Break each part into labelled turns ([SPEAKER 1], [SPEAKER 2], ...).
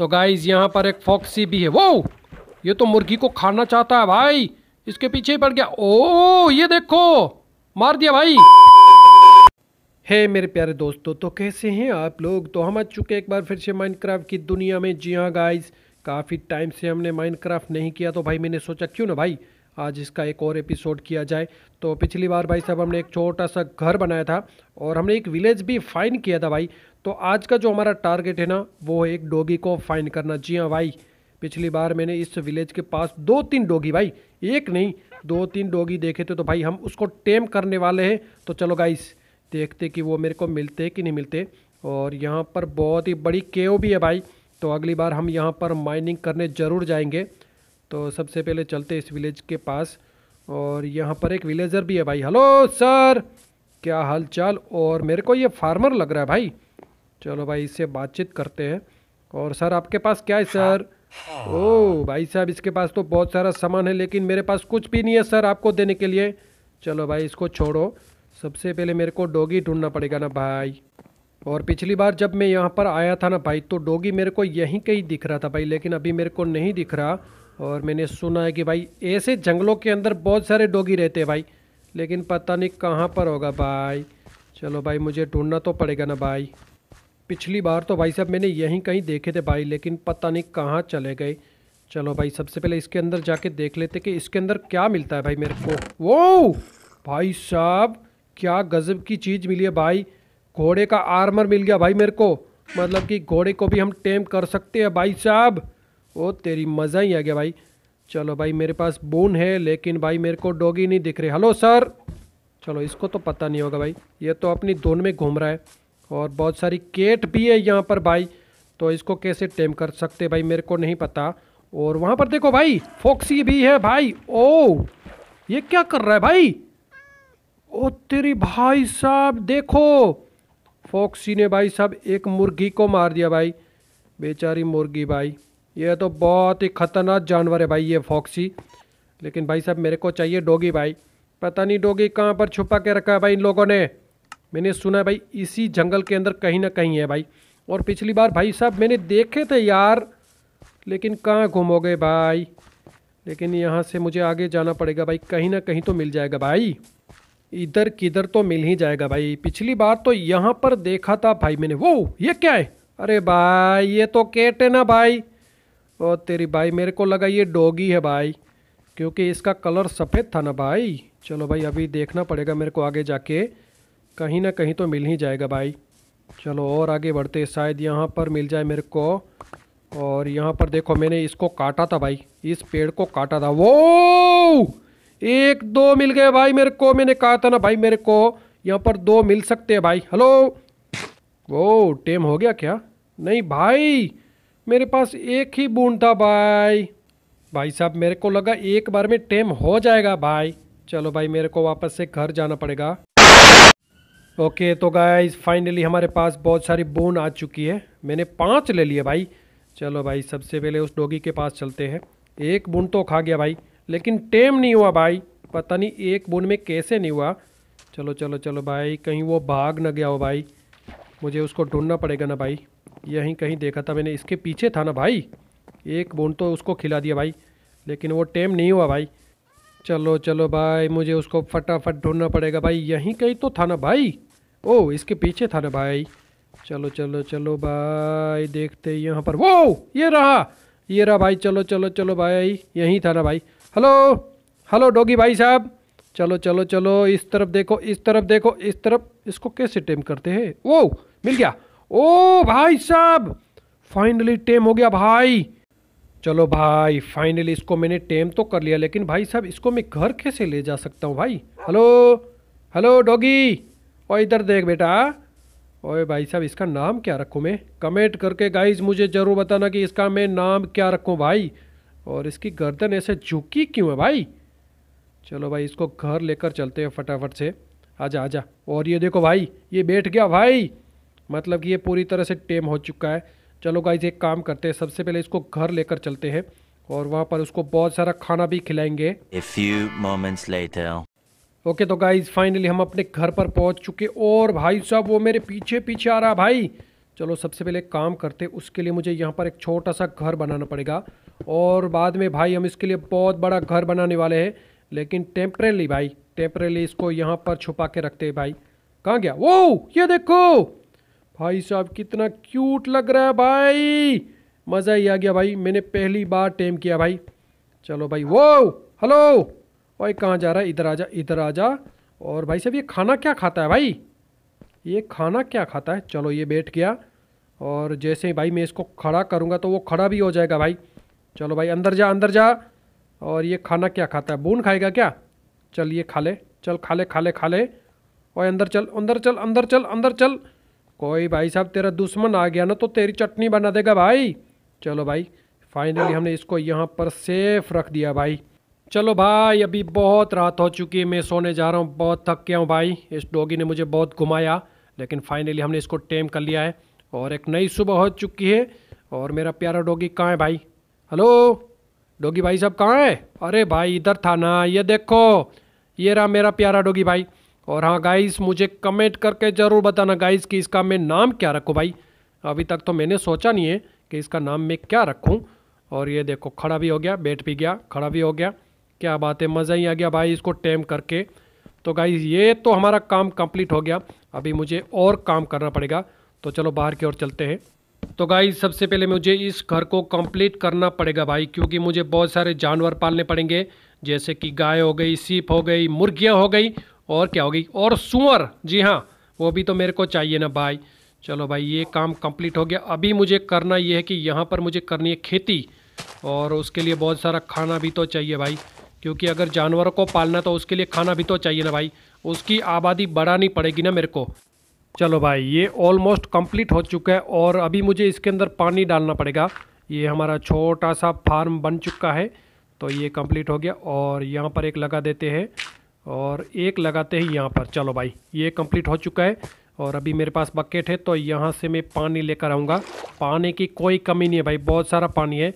[SPEAKER 1] तो गाइज यहाँ पर एक फॉक्सी भी है वो ये तो मुर्गी को खाना चाहता है भाई इसके पीछे ही पड़ गया ओ oh, ये देखो मार दिया भाई हे hey, मेरे प्यारे दोस्तों तो कैसे हैं आप लोग तो हम आ चुके एक बार फिर से माइनक्राफ्ट की दुनिया में जी हाँ गाइज काफ़ी टाइम से हमने माइनक्राफ्ट नहीं किया तो भाई मैंने सोचा क्यों ना भाई आज इसका एक और एपिसोड किया जाए तो पिछली बार भाई साहब हमने एक छोटा सा घर बनाया था और हमने एक विलेज भी फाइन किया था भाई तो आज का जो हमारा टारगेट है ना वो है एक डोगी को फाइंड करना जी हाँ भाई पिछली बार मैंने इस विलेज के पास दो तीन डोगी भाई एक नहीं दो तीन डोगी देखे थे तो भाई हम उसको टेम करने वाले हैं तो चलो गाइस देखते कि वो मेरे को मिलते कि नहीं मिलते और यहाँ पर बहुत ही बड़ी केओ भी है भाई तो अगली बार हम यहाँ पर माइनिंग करने ज़रूर जाएंगे तो सबसे पहले चलते इस विलेज के पास और यहाँ पर एक विलेजर भी है भाई हेलो सर क्या हालचाल और मेरे को ये फार्मर लग रहा है भाई चलो भाई इससे बातचीत करते हैं और सर आपके पास क्या है हाँ। सर हाँ। ओ भाई साहब इसके पास तो बहुत सारा सामान है लेकिन मेरे पास कुछ भी नहीं है सर आपको देने के लिए चलो भाई इसको छोड़ो सबसे पहले मेरे को डोगी ढूंढना पड़ेगा ना भाई और पिछली बार जब मैं यहाँ पर आया था ना भाई तो डोगी मेरे को यहीं कहीं दिख रहा था भाई लेकिन अभी मेरे को नहीं दिख रहा और मैंने सुना है कि भाई ऐसे जंगलों के अंदर बहुत सारे डोगी रहते हैं भाई लेकिन पता नहीं कहाँ पर होगा भाई चलो भाई मुझे ढूंढना तो पड़ेगा ना भाई पिछली बार तो भाई साहब मैंने यहीं कहीं देखे थे भाई लेकिन पता नहीं कहाँ चले गए चलो भाई सबसे पहले इसके अंदर जाके देख लेते कि इसके अंदर क्या मिलता है भाई मेरे को वो भाई साहब क्या गजब की चीज़ मिली है भाई घोड़े का आर्मर मिल गया भाई मेरे को मतलब कि घोड़े को भी हम टेम कर सकते हैं भाई साहब ओ तेरी मज़ा ही आ गया भाई चलो भाई मेरे पास बोन है लेकिन भाई मेरे को डॉगी नहीं दिख रहे हेलो सर चलो इसको तो पता नहीं होगा भाई ये तो अपनी धुन में घूम रहा है और बहुत सारी केट भी है यहाँ पर भाई तो इसको कैसे टेम कर सकते भाई मेरे को नहीं पता और वहाँ पर देखो भाई फोक्सी भी है भाई ओ ये क्या कर रहा है भाई ओ तेरी भाई साहब देखो फोक्सी ने भाई साहब एक मुर्गी को मार दिया भाई बेचारी मुर्गी भाई ये तो बहुत ही ख़तरनाक जानवर है भाई ये फॉक्सी लेकिन भाई साहब मेरे को चाहिए डोगी भाई पता नहीं डोगी कहाँ पर छुपा के रखा है भाई इन लोगों ने मैंने सुना है भाई इसी जंगल के अंदर कहीं ना कहीं है भाई और पिछली बार भाई साहब मैंने देखे थे यार लेकिन कहाँ घूमोगे भाई लेकिन यहाँ से मुझे आगे जाना पड़ेगा भाई कहीं ना कहीं तो मिल जाएगा भाई इधर किधर तो मिल ही जाएगा भाई पिछली बार तो यहाँ पर देखा था भाई मैंने वो ये क्या है अरे भाई ये तो केट है ना भाई ओ तेरी भाई मेरे को लगा ये डोगी है भाई क्योंकि इसका कलर सफ़ेद था ना भाई चलो भाई अभी देखना पड़ेगा मेरे को आगे जाके कहीं ना कहीं तो मिल ही जाएगा भाई चलो और आगे बढ़ते शायद यहाँ पर मिल जाए मेरे को और यहाँ पर देखो मैंने इसको काटा था भाई इस पेड़ को काटा था वो एक दो मिल गए भाई मेरे को मैंने कहा था ना भाई मेरे को यहाँ पर दो मिल सकते हैं भाई हेलो वो टेम हो गया क्या नहीं भाई मेरे पास एक ही बूंद था भाई भाई साहब मेरे को लगा एक बार में टेम हो जाएगा भाई चलो भाई मेरे को वापस से घर जाना पड़ेगा ओके तो गाइस फाइनली हमारे पास बहुत सारी बोन आ चुकी है मैंने पाँच ले लिए भाई चलो भाई सबसे पहले उस डोगी के पास चलते हैं एक बुन तो खा गया भाई लेकिन टेम नहीं हुआ भाई पता नहीं एक बुन में कैसे नहीं हुआ चलो चलो चलो भाई कहीं वो भाग न गया हो भाई मुझे उसको ढूंढना पड़ेगा ना भाई यहीं कहीं देखा था मैंने इसके पीछे था ना भाई एक बुन तो उसको खिला दिया भाई लेकिन वो टेम नहीं हुआ भाई चलो चलो भाई मुझे उसको फटाफट ढूंढना पड़ेगा भाई यहीं कहीं तो था ना भाई ओ इसके पीछे था ना भाई चलो चलो चलो भाई देखते यहाँ पर वो ये रहा ये रहा भाई चलो चलो चलो भाई यहीं था ना भाई हेलो हेलो डोगी भाई साहब चलो चलो चलो इस तरफ देखो इस तरफ देखो इस तरफ इसको कैसे टेम करते हैं ओ मिल गया ओ भाई साहब फाइनली टेम हो गया भाई चलो भाई फाइनली इसको मैंने टेम तो कर लिया लेकिन भाई साहब इसको मैं घर कैसे ले जा सकता हूँ भाई हेलो हेलो डॉगी और इधर देख बेटा ओए भाई साहब इसका नाम क्या रखूँ मैं कमेंट करके गाइज मुझे ज़रूर बताना कि इसका मैं नाम क्या रखूँ भाई और इसकी गर्दन ऐसे झुकी क्यों है भाई चलो भाई इसको घर लेकर चलते हैं फटाफट से आजा आजा और ये देखो भाई ये बैठ गया भाई मतलब कि ये पूरी तरह से टेम हो चुका है चलो गाइज एक काम करते हैं सबसे पहले इसको घर लेकर चलते हैं और वहाँ पर उसको बहुत सारा खाना भी खिलाएंगे ओके तो गाइज फाइनली हम अपने घर पर पहुंच चुके और भाई साहब वो मेरे पीछे पीछे आ रहा भाई चलो सबसे पहले काम करते उसके लिए मुझे यहाँ पर एक छोटा सा घर बनाना पड़ेगा और बाद में भाई हम इसके लिए बहुत बड़ा घर बनाने वाले हैं लेकिन टेम्परेली भाई टेम्परेली इसको यहाँ पर छुपा के रखते हैं भाई कहाँ गया वो ये देखो भाई साहब कितना क्यूट लग रहा है भाई मज़ा ही आ गया भाई मैंने पहली बार टेम किया भाई चलो भाई वो हेलो भाई कहाँ जा रहा है इधर आ जा इधर आ जा और भाई साहब ये खाना क्या खाता है भाई ये खाना क्या खाता है चलो ये बैठ गया और जैसे ही भाई मैं इसको खड़ा करूँगा तो वो खड़ा भी हो जाएगा भाई चलो भाई अंदर जा अंदर जा और ये खाना क्या खाता है बून खाएगा क्या चल ये खा ले चल खा ले खा ले खा ले और अंदर चल अंदर चल अंदर चल अंदर चल कोई भाई साहब तेरा दुश्मन आ गया ना तो तेरी चटनी बना देगा भाई चलो भाई फाइनली हमने इसको यहाँ पर सेफ रख दिया भाई चलो भाई अभी बहुत रात हो चुकी है मैं सोने जा रहा हूँ बहुत थक गया हूँ भाई इस डॉगी ने मुझे बहुत घुमाया लेकिन फाइनली हमने इसको टेम कर लिया है और एक नई सुबह हो चुकी है और मेरा प्यारा डॉगी कहाँ है भाई हेलो डोगी भाई साहब कहाँ है अरे भाई इधर था ना ये देखो ये रहा मेरा प्यारा डोगी भाई और हाँ गाइस मुझे कमेंट करके ज़रूर बताना गाइस कि इसका मैं नाम क्या रखूँ भाई अभी तक तो मैंने सोचा नहीं है कि इसका नाम मैं क्या रखूँ और ये देखो खड़ा भी हो गया बैठ भी गया खड़ा भी हो गया क्या बात है मज़ा ही आ गया भाई इसको टेम करके तो गाई ये तो हमारा काम कंप्लीट हो गया अभी मुझे और काम करना पड़ेगा तो चलो बाहर की ओर चलते हैं तो गाई सबसे पहले मुझे इस घर को कंप्लीट करना पड़ेगा भाई क्योंकि मुझे बहुत सारे जानवर पालने पड़ेंगे जैसे कि गाय हो गई सीप हो गई मुर्गियाँ हो गई और क्या हो गई और सुअर जी हाँ वो भी तो मेरे को चाहिए ना भाई चलो भाई ये काम कंप्लीट हो गया अभी मुझे करना ये है कि यहाँ पर मुझे करनी है खेती और उसके लिए बहुत सारा खाना भी तो चाहिए भाई क्योंकि अगर जानवरों को पालना तो उसके लिए खाना भी तो चाहिए ना भाई उसकी आबादी बढ़ानी पड़ेगी ना मेरे को चलो भाई ये ऑलमोस्ट कंप्लीट हो चुका है और अभी मुझे इसके अंदर पानी डालना पड़ेगा ये हमारा छोटा सा फार्म बन चुका है तो ये कंप्लीट हो गया और यहाँ पर एक लगा देते हैं और एक लगाते हैं यहाँ पर चलो भाई ये कंप्लीट हो चुका है और अभी मेरे पास बकेट है तो यहाँ से मैं पानी लेकर आऊँगा पानी की कोई कमी नहीं है भाई बहुत सारा पानी है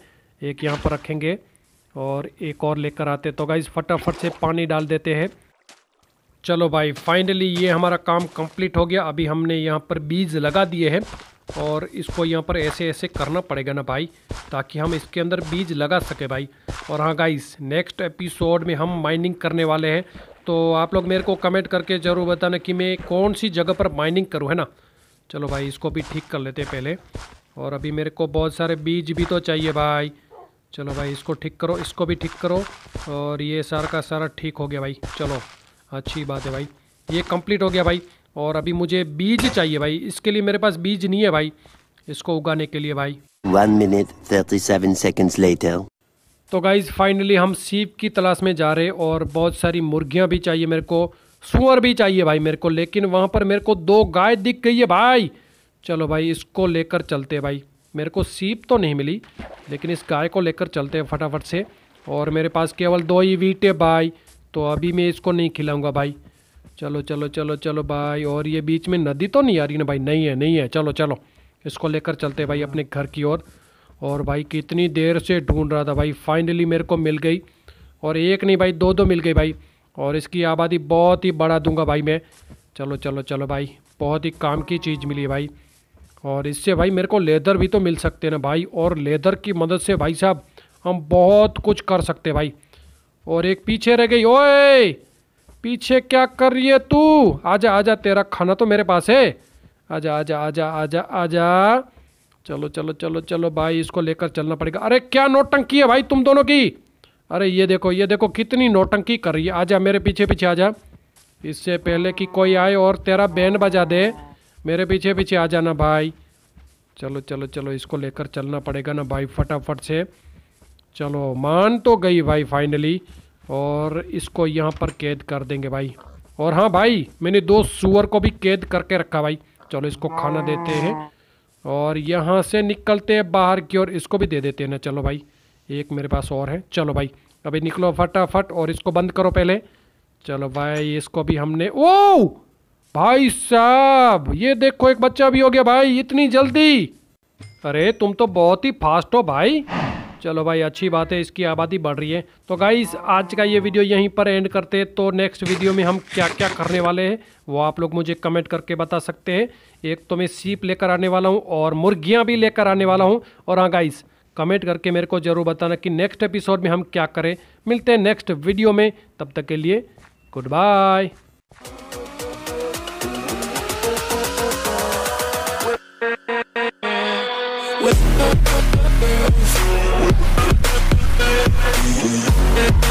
[SPEAKER 1] एक यहाँ पर रखेंगे और एक और लेकर आते तो गाइज फटाफट से पानी डाल देते हैं चलो भाई फाइनली ये हमारा काम कंप्लीट हो गया अभी हमने यहाँ पर बीज लगा दिए हैं और इसको यहाँ पर ऐसे ऐसे करना पड़ेगा ना भाई ताकि हम इसके अंदर बीज लगा सके भाई और हाँ गाइस नेक्स्ट एपिसोड में हम माइनिंग करने वाले हैं तो आप लोग मेरे को कमेंट करके ज़रूर बताना कि मैं कौन सी जगह पर माइनिंग करूँ है ना चलो भाई इसको भी ठीक कर लेते पहले और अभी मेरे को बहुत सारे बीज भी तो चाहिए भाई चलो भाई इसको ठीक करो इसको भी ठीक करो और ये सारा का सारा ठीक हो गया भाई चलो अच्छी बात है भाई ये कंप्लीट हो गया भाई और अभी मुझे बीज चाहिए भाई इसके लिए मेरे पास बीज नहीं है भाई इसको उगाने के लिए भाई one thirty seven seconds seconds later. तो गाइज फाइनली हम सीप की तलाश में जा रहे और बहुत सारी मुर्गियाँ भी चाहिए मेरे को सुअर भी चाहिए भाई मेरे को लेकिन वहाँ पर मेरे को दो गाय दिख गई है भाई चलो भाई इसको लेकर चलते भाई मेरे को सीप तो नहीं मिली लेकिन इस गाय को लेकर चलते हैं फटाफट से और मेरे पास केवल दो ही वीट है भाई तो अभी मैं इसको नहीं खिलाऊंगा भाई चलो चलो चलो चलो भाई और ये बीच में नदी तो नहीं आ रही ना भाई नहीं है नहीं है चलो चलो इसको लेकर चलते भाई अपने घर की ओर और, और भाई कितनी देर से ढूंढ रहा था भाई फाइनली मेरे को मिल गई और एक नहीं भाई दो दो तो मिल गई भाई और इसकी आबादी बहुत ही बढ़ा दूंगा भाई मैं चलो चलो चलो भाई बहुत ही काम की चीज़ मिली भाई और इससे भाई मेरे को लेदर भी तो मिल सकते ना भाई और लेदर की मदद से भाई साहब हम बहुत कुछ कर सकते भाई और एक पीछे रह गई ओए पीछे क्या कर रही है तू आजा आजा तेरा खाना तो मेरे पास है आजा आजा आजा आजा आजा चलो चलो चलो चलो भाई इसको लेकर चलना पड़ेगा अरे क्या नोटंकी है भाई तुम दोनों की अरे ये देखो ये देखो कितनी नोटंकी कर रही है आजा मेरे पीछे पीछे आजा इससे पहले कि कोई आए और तेरा बैन बजा दे मेरे पीछे पीछे आ जाना भाई चलो चलो चलो इसको लेकर चलना पड़ेगा ना भाई फटाफट से चलो मान तो गई भाई फाइनली और इसको यहाँ पर कैद कर देंगे भाई और हाँ भाई मैंने दो सुअर को भी कैद करके रखा भाई चलो इसको खाना देते हैं और यहाँ से निकलते हैं बाहर की ओर इसको भी दे देते हैं ना चलो भाई एक मेरे पास और है चलो भाई अभी निकलो फटाफट और इसको बंद करो पहले चलो भाई इसको भी हमने ओ भाई साहब ये देखो एक बच्चा भी हो गया भाई इतनी जल्दी अरे तुम तो बहुत ही फास्ट हो भाई चलो भाई अच्छी बात है इसकी आबादी बढ़ रही है तो गाइस आज का ये वीडियो यहीं पर एंड करते हैं तो नेक्स्ट वीडियो में हम क्या क्या करने वाले हैं वो आप लोग मुझे कमेंट करके बता सकते हैं एक तो मैं सीप लेकर आने वाला हूँ और मुर्गियाँ भी लेकर आने वाला हूँ और हाँ गाइस कमेंट करके मेरे को ज़रूर बताना कि नेक्स्ट एपिसोड में हम क्या करें मिलते हैं नेक्स्ट वीडियो में तब तक के लिए गुड बाय with